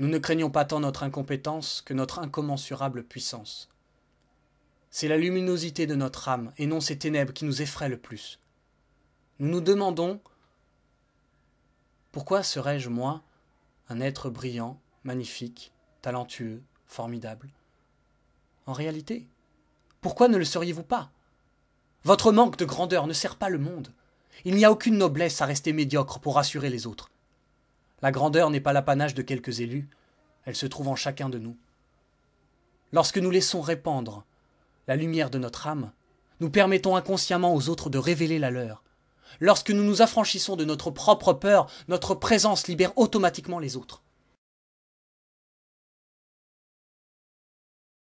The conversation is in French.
Nous ne craignons pas tant notre incompétence que notre incommensurable puissance. C'est la luminosité de notre âme et non ces ténèbres qui nous effraient le plus. Nous nous demandons pourquoi serais-je, moi, un être brillant, magnifique, talentueux, formidable En réalité, pourquoi ne le seriez-vous pas Votre manque de grandeur ne sert pas le monde. Il n'y a aucune noblesse à rester médiocre pour rassurer les autres. La grandeur n'est pas l'apanage de quelques élus, elle se trouve en chacun de nous. Lorsque nous laissons répandre la lumière de notre âme, nous permettons inconsciemment aux autres de révéler la leur. Lorsque nous nous affranchissons de notre propre peur, notre présence libère automatiquement les autres.